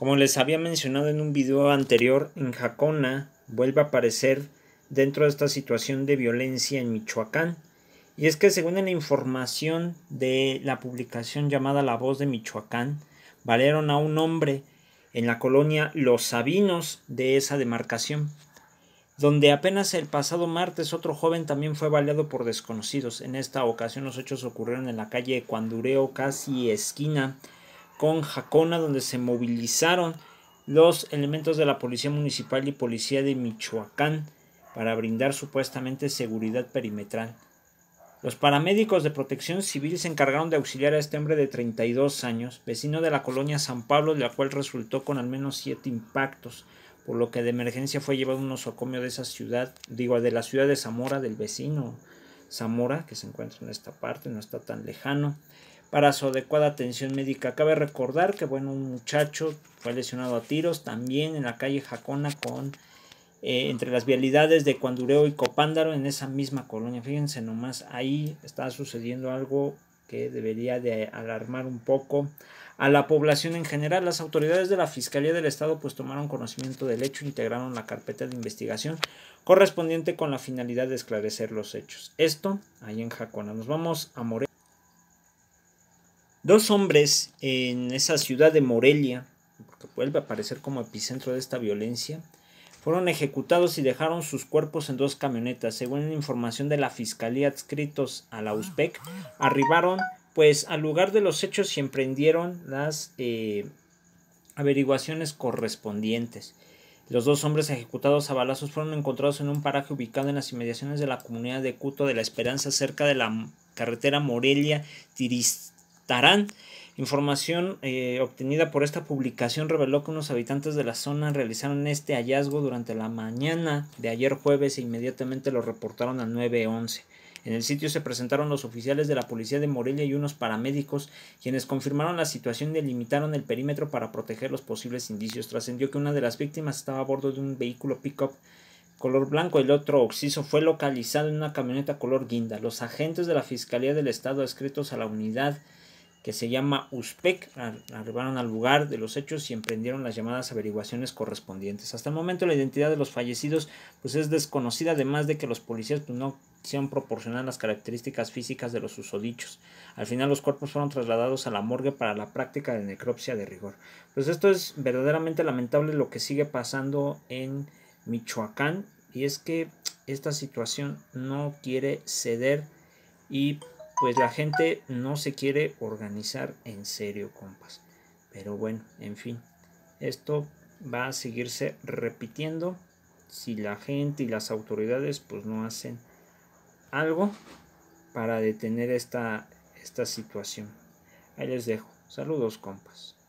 Como les había mencionado en un video anterior, en Jacona vuelve a aparecer dentro de esta situación de violencia en Michoacán. Y es que según la información de la publicación llamada La Voz de Michoacán, valieron a un hombre en la colonia Los Sabinos de esa demarcación, donde apenas el pasado martes otro joven también fue baleado por desconocidos. En esta ocasión los hechos ocurrieron en la calle Cuandureo, casi esquina con Jacona, donde se movilizaron los elementos de la Policía Municipal y Policía de Michoacán para brindar supuestamente seguridad perimetral. Los paramédicos de protección civil se encargaron de auxiliar a este hombre de 32 años, vecino de la colonia San Pablo, de la cual resultó con al menos siete impactos, por lo que de emergencia fue llevado a un nosocomio de esa ciudad, digo, de la ciudad de Zamora, del vecino Zamora, que se encuentra en esta parte, no está tan lejano para su adecuada atención médica. Cabe recordar que, bueno, un muchacho fue lesionado a tiros también en la calle Jacona con eh, entre las vialidades de Cuandureo y Copándaro en esa misma colonia. Fíjense nomás, ahí está sucediendo algo que debería de alarmar un poco a la población en general. Las autoridades de la Fiscalía del Estado pues tomaron conocimiento del hecho, integraron la carpeta de investigación correspondiente con la finalidad de esclarecer los hechos. Esto ahí en Jacona. Nos vamos a Morelos. Dos hombres en esa ciudad de Morelia, que vuelve a aparecer como epicentro de esta violencia, fueron ejecutados y dejaron sus cuerpos en dos camionetas. Según información de la fiscalía adscritos a la USPEC, arribaron pues al lugar de los hechos y emprendieron las eh, averiguaciones correspondientes. Los dos hombres ejecutados a balazos fueron encontrados en un paraje ubicado en las inmediaciones de la comunidad de Cuto de la Esperanza cerca de la carretera morelia tirist Tarán. Información eh, obtenida por esta publicación reveló que unos habitantes de la zona realizaron este hallazgo durante la mañana de ayer jueves e inmediatamente lo reportaron al 911. En el sitio se presentaron los oficiales de la policía de Morelia y unos paramédicos, quienes confirmaron la situación y delimitaron el perímetro para proteger los posibles indicios. Trascendió que una de las víctimas estaba a bordo de un vehículo pickup color blanco, y el otro oxiso fue localizado en una camioneta color guinda. Los agentes de la Fiscalía del Estado adscritos a la unidad que se llama USPEC arribaron al lugar de los hechos y emprendieron las llamadas averiguaciones correspondientes. Hasta el momento la identidad de los fallecidos pues es desconocida, además de que los policías pues, no se han proporcionado las características físicas de los usodichos. Al final los cuerpos fueron trasladados a la morgue para la práctica de necropsia de rigor. Pues esto es verdaderamente lamentable lo que sigue pasando en Michoacán y es que esta situación no quiere ceder y pues la gente no se quiere organizar en serio, compas. Pero bueno, en fin, esto va a seguirse repitiendo si la gente y las autoridades pues no hacen algo para detener esta, esta situación. Ahí les dejo. Saludos, compas.